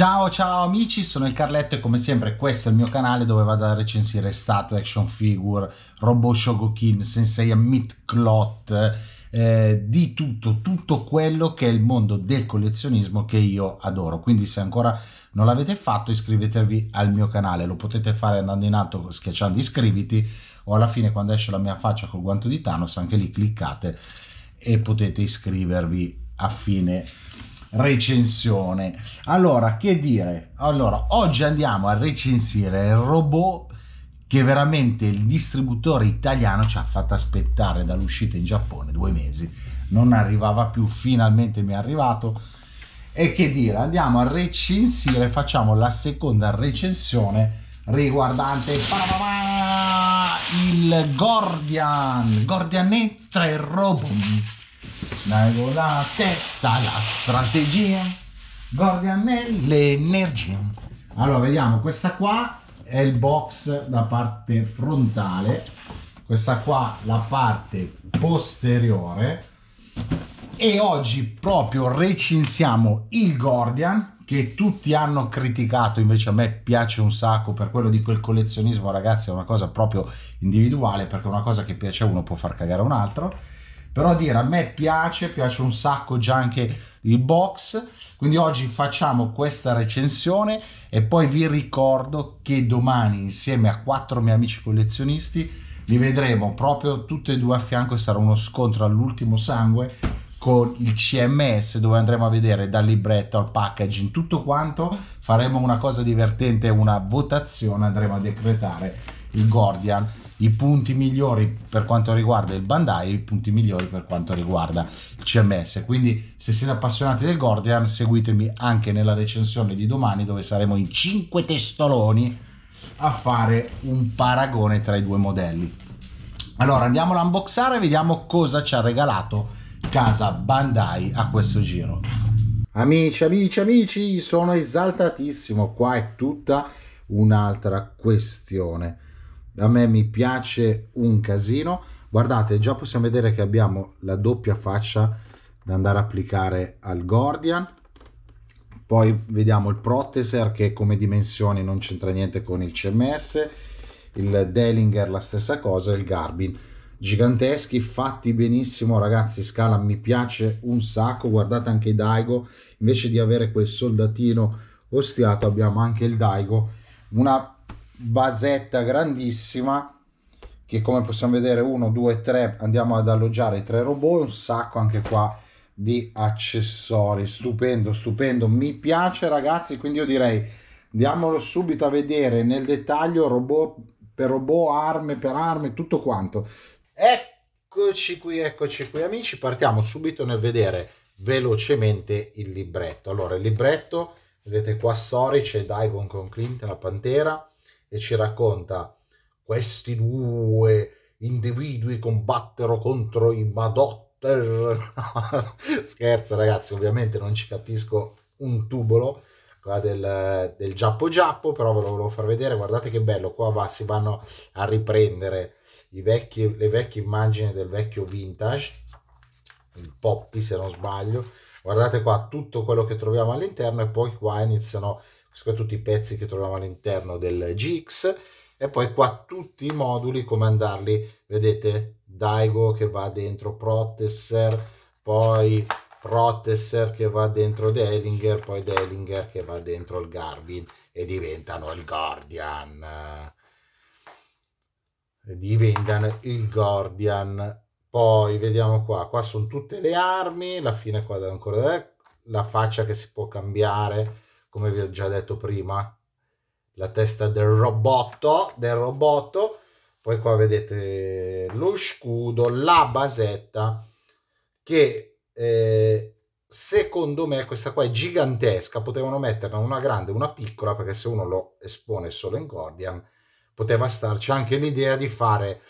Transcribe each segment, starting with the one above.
Ciao ciao amici, sono il Carletto e come sempre questo è il mio canale dove vado a recensire statue, action figure, robot Shogokin, Sensei Amit Clot, eh, di tutto, tutto quello che è il mondo del collezionismo che io adoro. Quindi se ancora non l'avete fatto iscrivetevi al mio canale, lo potete fare andando in alto schiacciando iscriviti o alla fine quando esce la mia faccia col guanto di Thanos anche lì cliccate e potete iscrivervi a fine recensione. Allora, che dire? Allora, oggi andiamo a recensire il robot che veramente il distributore italiano ci ha fatto aspettare dall'uscita in Giappone due mesi. Non arrivava più, finalmente mi è arrivato. E che dire, andiamo a recensire, facciamo la seconda recensione riguardante il Gordian, Gordian Gordianettre Robot dai la testa, la strategia, guardian nell'energia. Allora, vediamo, questa qua è il box da parte frontale, questa qua la parte posteriore e oggi proprio recensiamo il Gordian che tutti hanno criticato, invece a me piace un sacco, per quello di quel collezionismo ragazzi è una cosa proprio individuale, perché una cosa che piace a uno può far cagare a un altro però dire a me piace, piace un sacco già anche il box, quindi oggi facciamo questa recensione e poi vi ricordo che domani insieme a quattro miei amici collezionisti li vedremo proprio tutti e due a fianco e sarà uno scontro all'ultimo sangue con il CMS dove andremo a vedere dal libretto al packaging tutto quanto faremo una cosa divertente una votazione andremo a decretare il Gordian, i punti migliori per quanto riguarda il Bandai i punti migliori per quanto riguarda il CMS. Quindi se siete appassionati del Gordian seguitemi anche nella recensione di domani dove saremo in 5 testoloni a fare un paragone tra i due modelli. Allora andiamo a unboxare e vediamo cosa ci ha regalato casa Bandai a questo giro. Amici, amici, amici, sono esaltatissimo, qua è tutta un'altra questione a me mi piace un casino guardate già possiamo vedere che abbiamo la doppia faccia da andare a applicare al Gordian poi vediamo il Proteser che come dimensioni non c'entra niente con il CMS il Dellinger la stessa cosa il Garbin giganteschi fatti benissimo ragazzi scala mi piace un sacco guardate anche i Daigo invece di avere quel soldatino ostiato abbiamo anche il Daigo una basetta grandissima che come possiamo vedere 1, 2, 3 andiamo ad alloggiare tre robot un sacco anche qua di accessori stupendo stupendo mi piace ragazzi quindi io direi diamolo subito a vedere nel dettaglio robot per robot arme per arme tutto quanto eccoci qui eccoci qui amici partiamo subito nel vedere velocemente il libretto allora il libretto vedete qua story c'è Divon con Clint la pantera e ci racconta questi due individui combattero contro i Madotter. Scherzo ragazzi, ovviamente non ci capisco un tubolo qua del, del Giappo Giappo, però ve lo volevo far vedere, guardate che bello, qua va, si vanno a riprendere vecchi, le vecchie immagini del vecchio vintage, il Poppy se non sbaglio, guardate qua tutto quello che troviamo all'interno e poi qua iniziano soprattutto i pezzi che troviamo all'interno del GX e poi qua tutti i moduli come andarli vedete Daigo che va dentro Protesser poi Protesser che va dentro Dellinger poi Dellinger che va dentro il Garvin e diventano il Guardian diventano il Guardian poi vediamo qua qua sono tutte le armi la fine qua da ancora la faccia che si può cambiare come vi ho già detto prima, la testa del robotto, del robotto. Poi qua vedete lo scudo, la basetta, che eh, secondo me questa qua è gigantesca, potevano metterla una grande, una piccola, perché se uno lo espone solo in Gordian, poteva starci anche l'idea di fare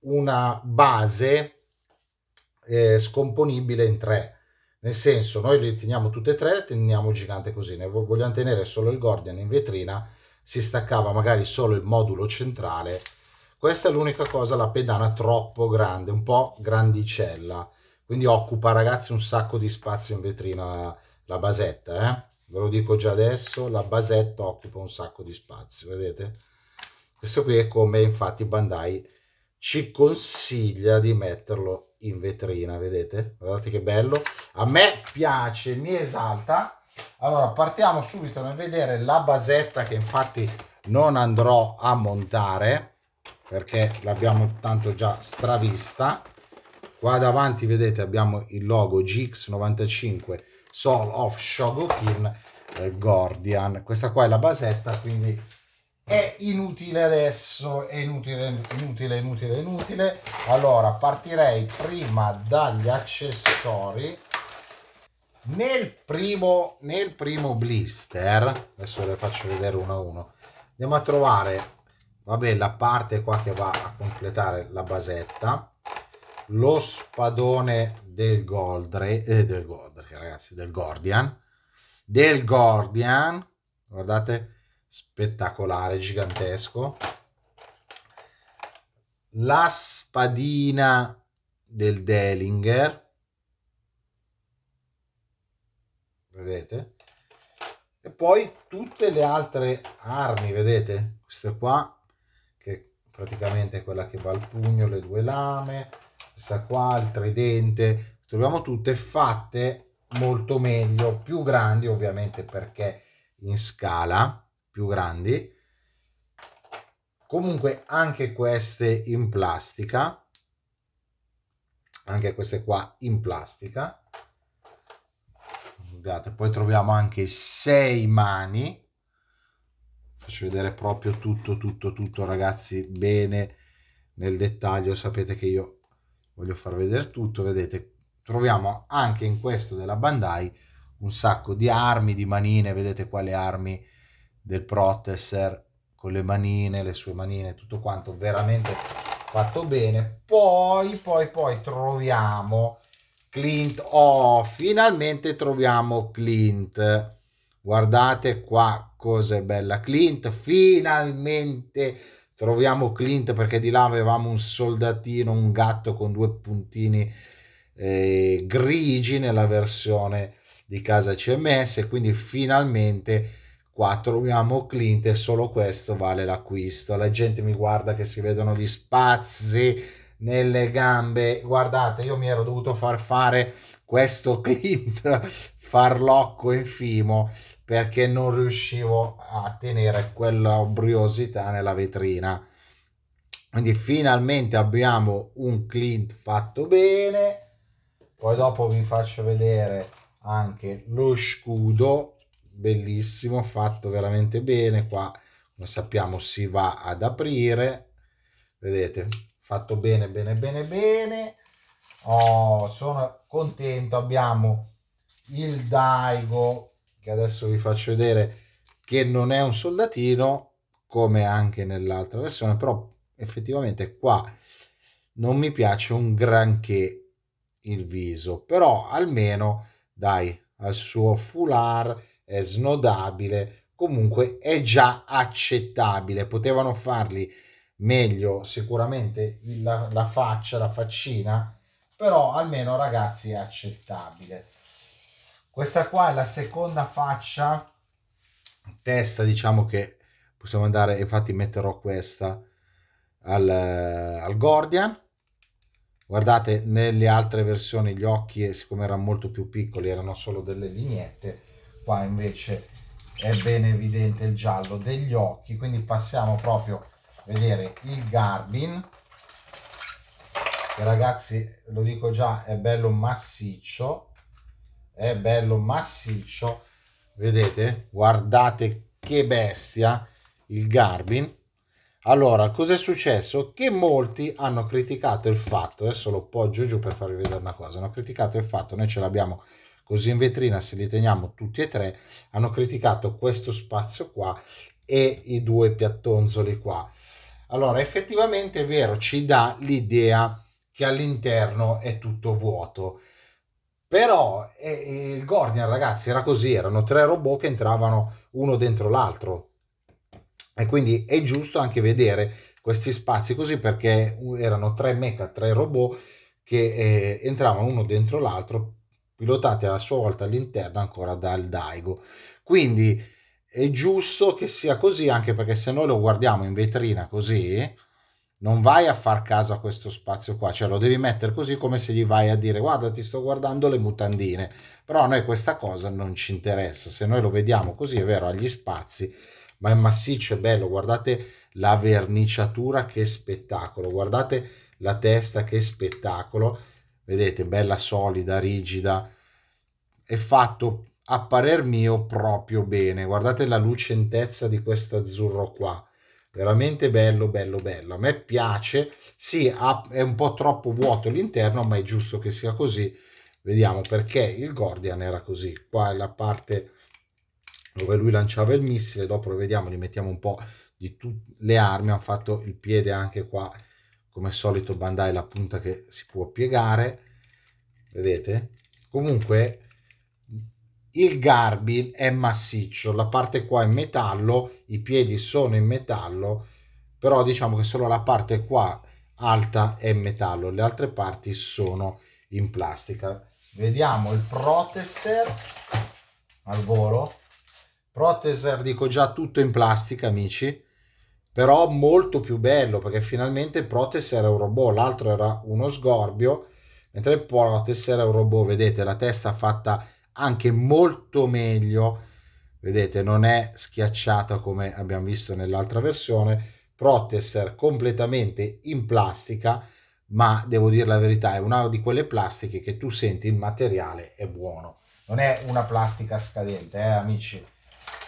una base eh, scomponibile in tre nel senso, noi le teniamo tutte e tre, teniamo il gigante così, ne vogliamo tenere solo il Gordian in vetrina, si staccava magari solo il modulo centrale. Questa è l'unica cosa, la pedana troppo grande, un po' grandicella. Quindi occupa, ragazzi, un sacco di spazio in vetrina la basetta, eh? Ve lo dico già adesso, la basetta occupa un sacco di spazio, vedete? Questo qui è come infatti Bandai ci consiglia di metterlo in vetrina, vedete? Guardate che bello. A me piace, mi esalta. Allora, partiamo subito nel vedere la basetta che infatti non andrò a montare perché l'abbiamo tanto già stravista. Qua davanti, vedete, abbiamo il logo GX95 Soul of Shogokin eh, Gordian. Questa qua è la basetta, quindi è inutile adesso, è inutile, inutile, inutile, inutile. Allora, partirei prima dagli accessori. Nel primo, nel primo blister, adesso le faccio vedere uno a uno, andiamo a trovare, vabbè, la parte qua che va a completare la basetta, lo spadone del Goldre, eh, del Goldre, ragazzi, del Gordian, del Gordian, guardate, spettacolare, gigantesco. La spadina del Dellinger. Vedete? E poi tutte le altre armi, vedete? Queste qua, che praticamente è quella che va al pugno, le due lame, questa qua, il tridente. Troviamo tutte fatte molto meglio, più grandi ovviamente perché in scala più grandi comunque anche queste in plastica anche queste qua in plastica Guardate, poi troviamo anche sei mani faccio vedere proprio tutto tutto tutto ragazzi bene nel dettaglio sapete che io voglio far vedere tutto vedete troviamo anche in questo della Bandai un sacco di armi di manine vedete quale armi del Protesser con le manine, le sue manine, tutto quanto veramente fatto bene. Poi, poi, poi troviamo Clint. Oh, finalmente troviamo Clint. Guardate qua cosa è bella. Clint, finalmente troviamo Clint perché di là avevamo un soldatino, un gatto con due puntini eh, grigi nella versione di casa CMS. Quindi finalmente qua troviamo Clint e solo questo vale l'acquisto. La gente mi guarda che si vedono gli spazi nelle gambe. Guardate, io mi ero dovuto far fare questo Clint farlocco in fimo perché non riuscivo a tenere quella briosità nella vetrina. Quindi finalmente abbiamo un Clint fatto bene. Poi dopo vi faccio vedere anche lo scudo bellissimo, fatto veramente bene. Qua, come sappiamo, si va ad aprire. Vedete, fatto bene, bene, bene, bene. Oh, sono contento. Abbiamo il Daigo, che adesso vi faccio vedere, che non è un soldatino, come anche nell'altra versione, però effettivamente qua non mi piace un granché il viso, però almeno dai al suo foulard eh, snodabile, comunque è già accettabile. Potevano farli meglio sicuramente la, la faccia, la faccina, però almeno ragazzi è accettabile. Questa qua è la seconda faccia, testa diciamo che possiamo andare, infatti metterò questa al, al Gordian. Guardate, nelle altre versioni gli occhi, eh, siccome erano molto più piccoli, erano solo delle vignette qua invece è ben evidente il giallo degli occhi quindi passiamo proprio a vedere il Garbin che ragazzi lo dico già è bello massiccio è bello massiccio vedete guardate che bestia il Garbin allora cosa è successo che molti hanno criticato il fatto adesso lo poggio giù per farvi vedere una cosa hanno criticato il fatto noi ce l'abbiamo così in vetrina se li teniamo tutti e tre, hanno criticato questo spazio qua e i due piattonzoli qua. Allora, effettivamente è vero, ci dà l'idea che all'interno è tutto vuoto. Però eh, eh il Gordian, ragazzi, era così, erano tre robot che entravano uno dentro l'altro. E quindi è giusto anche vedere questi spazi così perché erano tre mecha, tre robot che eh, entravano uno dentro l'altro pilotati a sua volta all'interno ancora dal Daigo. Quindi è giusto che sia così, anche perché se noi lo guardiamo in vetrina così, non vai a far caso a questo spazio qua, cioè lo devi mettere così come se gli vai a dire guarda ti sto guardando le mutandine, però a noi questa cosa non ci interessa, se noi lo vediamo così è vero agli spazi, ma è massiccio, è bello, guardate la verniciatura che spettacolo, guardate la testa che spettacolo vedete, bella solida, rigida, è fatto a parer mio proprio bene. Guardate la lucentezza di questo azzurro qua. Veramente bello, bello, bello. A me piace. Sì, ha, è un po' troppo vuoto l'interno, ma è giusto che sia così. Vediamo perché il Gordian era così. Qua è la parte dove lui lanciava il missile. Dopo lo vediamo, li mettiamo un po' di tutte le armi. ha fatto il piede anche qua come al solito Bandai la punta che si può piegare vedete comunque il Garbin è massiccio la parte qua è in metallo i piedi sono in metallo però diciamo che solo la parte qua alta è in metallo le altre parti sono in plastica vediamo il Protesser al volo Protesser dico già tutto in plastica amici però molto più bello perché finalmente Protess era un robot, l'altro era uno sgorbio, mentre Protess era un robot, vedete la testa fatta anche molto meglio, vedete non è schiacciata come abbiamo visto nell'altra versione, Protesser completamente in plastica, ma devo dire la verità, è una di quelle plastiche che tu senti il materiale è buono. Non è una plastica scadente, eh, amici.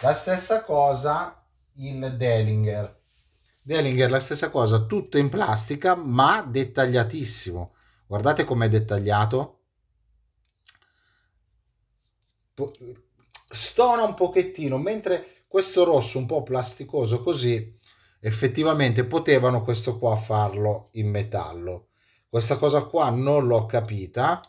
La stessa cosa il Dellinger. Dellinger la stessa cosa, tutto in plastica ma dettagliatissimo. Guardate com'è dettagliato. Stona un pochettino, mentre questo rosso un po' plasticoso così, effettivamente potevano questo qua farlo in metallo. Questa cosa qua non l'ho capita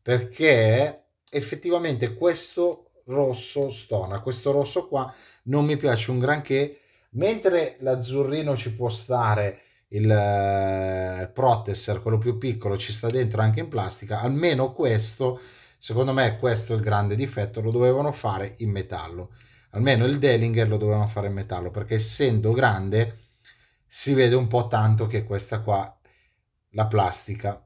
perché effettivamente questo rosso stona, questo rosso qua non mi piace un granché mentre l'azzurrino ci può stare il, eh, il Protesser, quello più piccolo, ci sta dentro anche in plastica, almeno questo, secondo me questo è il grande difetto, lo dovevano fare in metallo. Almeno il Delinger lo dovevano fare in metallo, perché essendo grande si vede un po' tanto che questa qua, la plastica.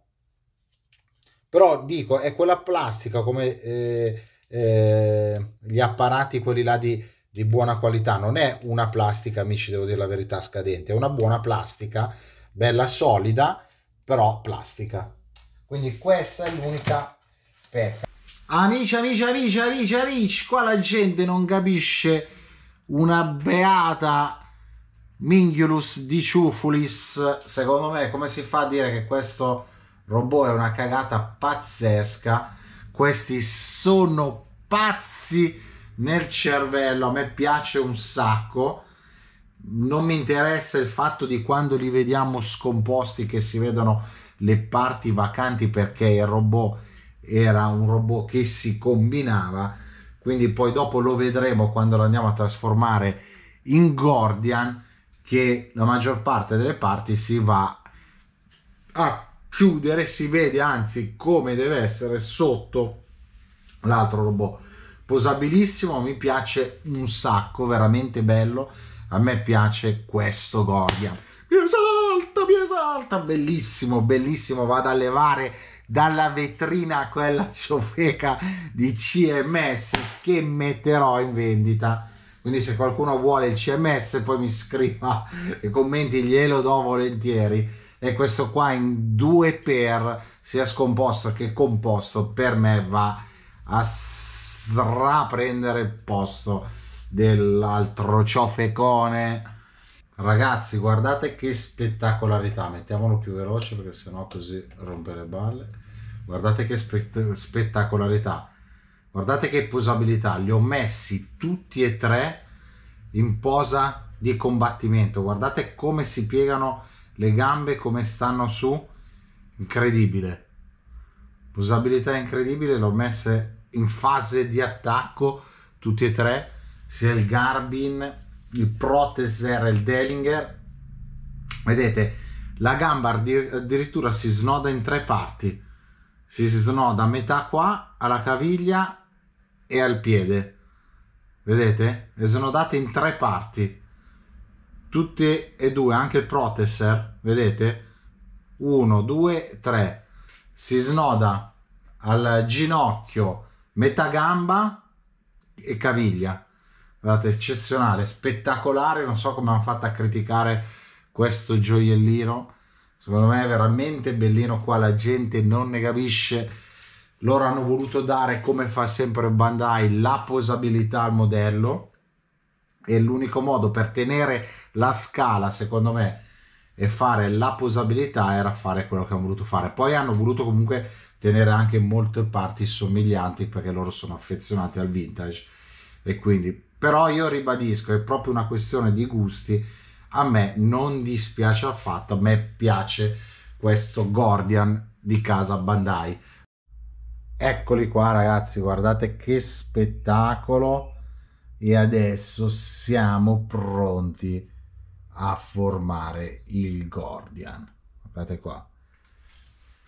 Però dico, è quella plastica come eh, eh, gli apparati, quelli là di di buona qualità, non è una plastica, amici, devo dire la verità, scadente, è una buona plastica, bella solida, però plastica. Quindi questa è l'unica pecca. Amici, amici, amici, amici, amici, qua la gente non capisce una beata Mingulus di Ciufulis. Secondo me, come si fa a dire che questo robot è una cagata pazzesca? Questi sono pazzi nel cervello, a me piace un sacco. Non mi interessa il fatto di quando li vediamo scomposti che si vedono le parti vacanti perché il robot era un robot che si combinava, quindi poi dopo lo vedremo quando lo andiamo a trasformare in Gordian che la maggior parte delle parti si va a chiudere, si vede anzi come deve essere sotto l'altro robot posabilissimo, mi piace un sacco, veramente bello. A me piace questo Gorgia. Mi esalta, mi esalta, bellissimo, bellissimo, vado a levare dalla vetrina quella ciofeca di CMS che metterò in vendita. Quindi se qualcuno vuole il CMS poi mi scriva e commenti, glielo do volentieri. E questo qua in due per sia scomposto che composto per me va a straprendere il posto dell'altro ciofecone. Ragazzi, guardate che spettacolarità. Mettiamolo più veloce perché sennò così rompe le balle. Guardate che spett spettacolarità. Guardate che posabilità. Li ho messi tutti e tre in posa di combattimento. Guardate come si piegano le gambe, come stanno su. Incredibile. Posabilità incredibile. L'ho messe in fase di attacco tutti e tre, sia il Garbin, il Proteser e il Dellinger. Vedete, la gamba addirittura si snoda in tre parti. Si snoda a metà qua, alla caviglia e al piede. Vedete? È snodata in tre parti. Tutte e due, anche il Proteser, vedete? 1, 2, 3. Si snoda al ginocchio, metà gamba e caviglia. Guardate, eccezionale, spettacolare, non so come hanno fatto a criticare questo gioiellino. Secondo me è veramente bellino qua, la gente non ne capisce. Loro hanno voluto dare, come fa sempre Bandai, la posabilità al modello. E l'unico modo per tenere la scala, secondo me, e fare la posabilità era fare quello che hanno voluto fare. Poi hanno voluto comunque tenere anche molte parti somiglianti perché loro sono affezionati al vintage e quindi però io ribadisco è proprio una questione di gusti a me non dispiace affatto a me piace questo Gordian di casa Bandai eccoli qua ragazzi guardate che spettacolo e adesso siamo pronti a formare il Gordian guardate qua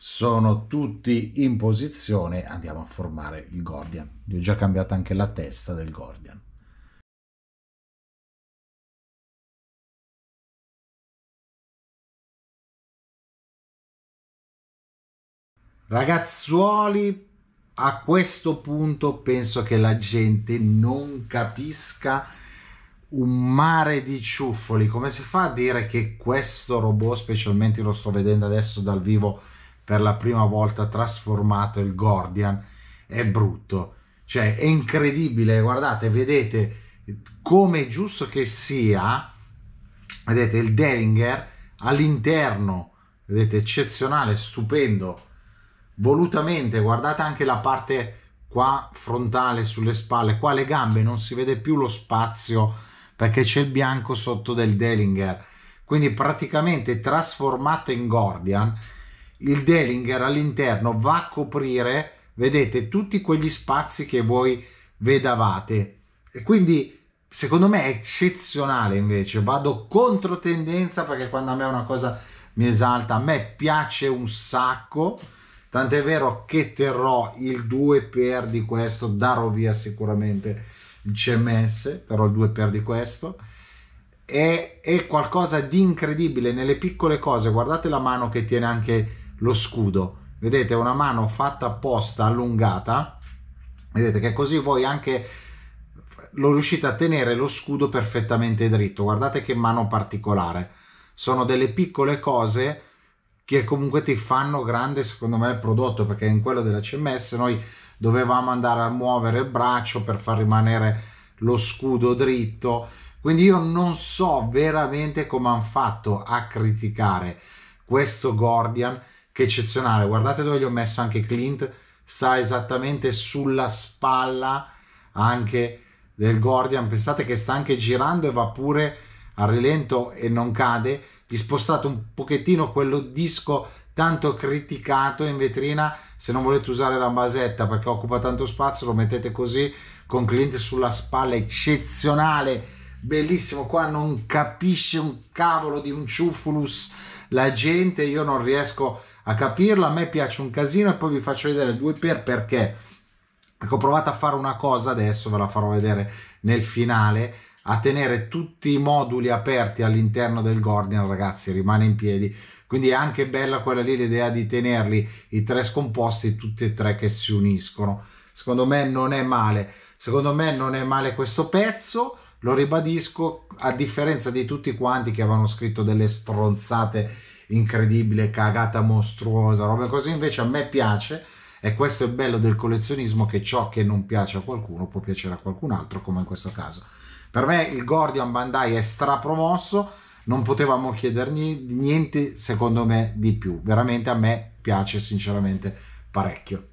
sono tutti in posizione, andiamo a formare il Gordian. Gli ho già cambiato anche la testa del Gordian. Ragazzuoli, a questo punto penso che la gente non capisca un mare di ciuffoli. Come si fa a dire che questo robot, specialmente lo sto vedendo adesso dal vivo, per la prima volta trasformato il Gordian è brutto cioè è incredibile guardate vedete come è giusto che sia vedete il Dellinger all'interno vedete eccezionale stupendo volutamente guardate anche la parte qua frontale sulle spalle qua le gambe non si vede più lo spazio perché c'è il bianco sotto del Dellinger quindi praticamente trasformato in Gordian il Dellinger all'interno va a coprire, vedete, tutti quegli spazi che voi vedavate. E quindi secondo me è eccezionale invece, vado contro tendenza perché quando a me una cosa mi esalta, a me piace un sacco, tant'è vero che terrò il 2 x di questo, darò via sicuramente il CMS, terrò il 2 x di questo, è, è qualcosa di incredibile nelle piccole cose, guardate la mano che tiene anche lo scudo. Vedete, una mano fatta apposta, allungata. Vedete che così voi anche lo riuscite a tenere lo scudo perfettamente dritto. Guardate che mano particolare. Sono delle piccole cose che comunque ti fanno grande, secondo me, il prodotto, perché in quello della CMS noi dovevamo andare a muovere il braccio per far rimanere lo scudo dritto. Quindi io non so veramente come hanno fatto a criticare questo Gordian che eccezionale. Guardate dove gli ho messo anche Clint, sta esattamente sulla spalla anche del Gordian. Pensate che sta anche girando e va pure a rilento e non cade. Gli spostate un pochettino quello disco tanto criticato in vetrina. Se non volete usare la basetta perché occupa tanto spazio, lo mettete così con Clint sulla spalla, eccezionale. Bellissimo, qua non capisce un cavolo di un ciuffulus la gente, io non riesco a a capirla. a me piace un casino e poi vi faccio vedere due per perché ecco, ho provato a fare una cosa adesso, ve la farò vedere nel finale a tenere tutti i moduli aperti all'interno del Gordian, ragazzi, rimane in piedi. Quindi è anche bella quella lì l'idea di tenerli i tre scomposti, tutti e tre che si uniscono. Secondo me non è male. Secondo me non è male questo pezzo, lo ribadisco, a differenza di tutti quanti che avevano scritto delle stronzate incredibile, cagata mostruosa, roba così, invece a me piace e questo è bello del collezionismo che ciò che non piace a qualcuno può piacere a qualcun altro, come in questo caso. Per me il Gordian Bandai è strapromosso, non potevamo chiedergli niente, secondo me, di più. Veramente a me piace sinceramente parecchio.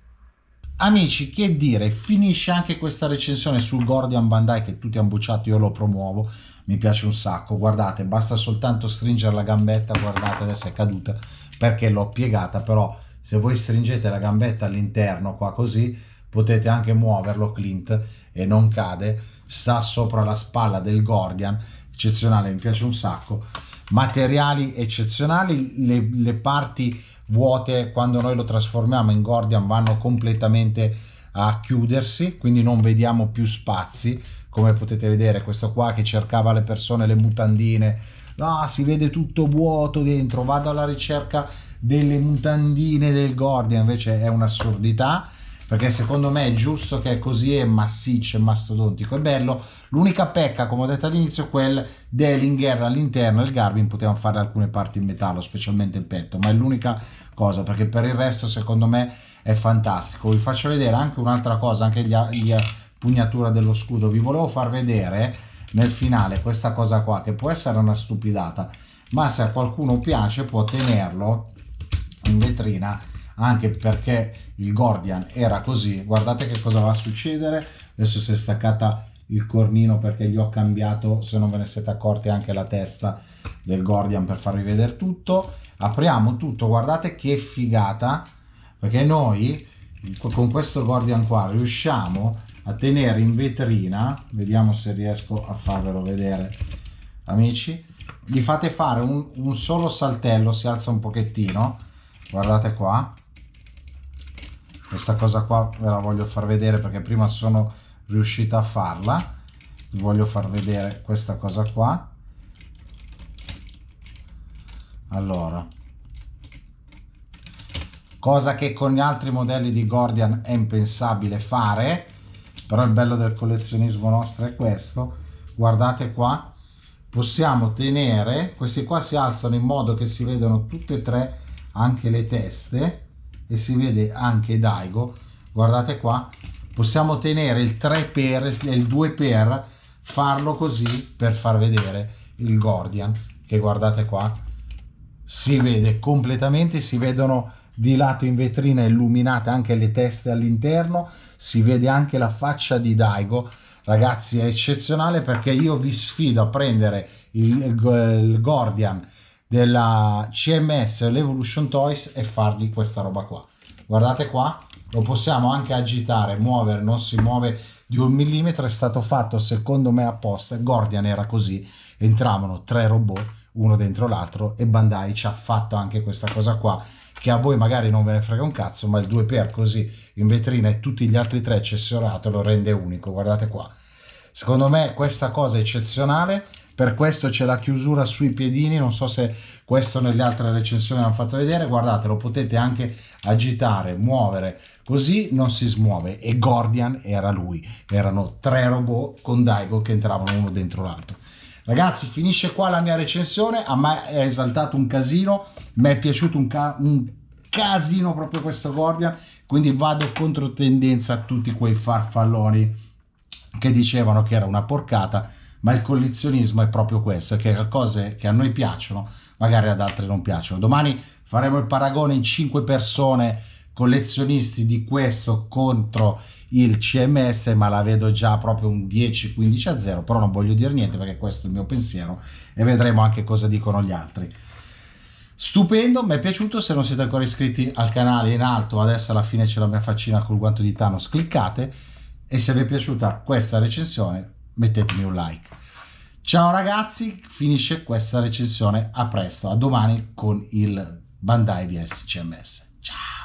Amici, che dire, finisce anche questa recensione sul Gordian Bandai che tutti hanno bocciato, io lo promuovo, mi piace un sacco. Guardate, basta soltanto stringere la gambetta, guardate, adesso è caduta perché l'ho piegata, però se voi stringete la gambetta all'interno qua così, potete anche muoverlo Clint e non cade, sta sopra la spalla del Gordian, eccezionale, mi piace un sacco. Materiali eccezionali, le, le parti vuote quando noi lo trasformiamo in Gordian vanno completamente a chiudersi quindi non vediamo più spazi come potete vedere questo qua che cercava le persone le mutandine ah, si vede tutto vuoto dentro vado alla ricerca delle mutandine del Gordian invece è un'assurdità perché secondo me è giusto che è così, è massiccio, è mastodontico, è bello. L'unica pecca, come ho detto all'inizio, è quel dell'Inger all'interno, il Garvin potevano fare alcune parti in metallo, specialmente il petto, ma è l'unica cosa, perché per il resto secondo me è fantastico. Vi faccio vedere anche un'altra cosa, anche gli, gli pugnatura dello scudo, vi volevo far vedere nel finale questa cosa qua, che può essere una stupidata, ma se a qualcuno piace può tenerlo in vetrina anche perché il Gordian era così. Guardate che cosa va a succedere. Adesso si è staccata il cornino perché gli ho cambiato, se non ve ne siete accorti, anche la testa del Gordian per farvi vedere tutto. Apriamo tutto, guardate che figata, perché noi con questo Gordian qua riusciamo a tenere in vetrina, vediamo se riesco a farvelo vedere, amici, gli fate fare un, un solo saltello, si alza un pochettino, guardate qua, questa cosa qua ve la voglio far vedere perché prima sono riuscita a farla vi voglio far vedere questa cosa qua allora cosa che con gli altri modelli di Gordian è impensabile fare però il bello del collezionismo nostro è questo guardate qua possiamo tenere questi qua si alzano in modo che si vedano tutte e tre anche le teste e si vede anche Daigo guardate qua possiamo tenere il 3 per e il 2 per farlo così per far vedere il Gordian che guardate qua si vede completamente si vedono di lato in vetrina illuminate anche le teste all'interno si vede anche la faccia di Daigo ragazzi è eccezionale perché io vi sfido a prendere il, il, il Gordian della CMS l'Evolution Toys e fargli questa roba qua. Guardate qua, lo possiamo anche agitare, muovere, non si muove di un millimetro, è stato fatto secondo me apposta, Gordian era così, entravano tre robot uno dentro l'altro e Bandai ci ha fatto anche questa cosa qua che a voi magari non ve ne frega un cazzo ma il 2x così in vetrina e tutti gli altri tre accessorato lo rende unico guardate qua secondo me questa cosa è eccezionale per questo c'è la chiusura sui piedini non so se questo nelle altre recensioni hanno fatto vedere guardate lo potete anche agitare muovere così non si smuove e Gordian era lui erano tre robot con Daigo che entravano uno dentro l'altro Ragazzi, finisce qua la mia recensione, a me è esaltato un casino, mi è piaciuto un, ca un casino proprio questo Gordian, quindi vado contro tendenza a tutti quei farfalloni che dicevano che era una porcata ma il collezionismo è proprio questo, è che cose che a noi piacciono magari ad altre non piacciono. Domani faremo il paragone in 5 persone collezionisti di questo contro il CMS, ma la vedo già proprio un 10-15 a 0, però non voglio dire niente perché questo è il mio pensiero e vedremo anche cosa dicono gli altri. Stupendo, mi è piaciuto, se non siete ancora iscritti al canale in alto, adesso alla fine c'è la mia faccina col guanto di Thanos, cliccate e se vi è piaciuta questa recensione mettetemi un like. Ciao ragazzi, finisce questa recensione, a presto, a domani con il Bandai VS CMS. Ciao!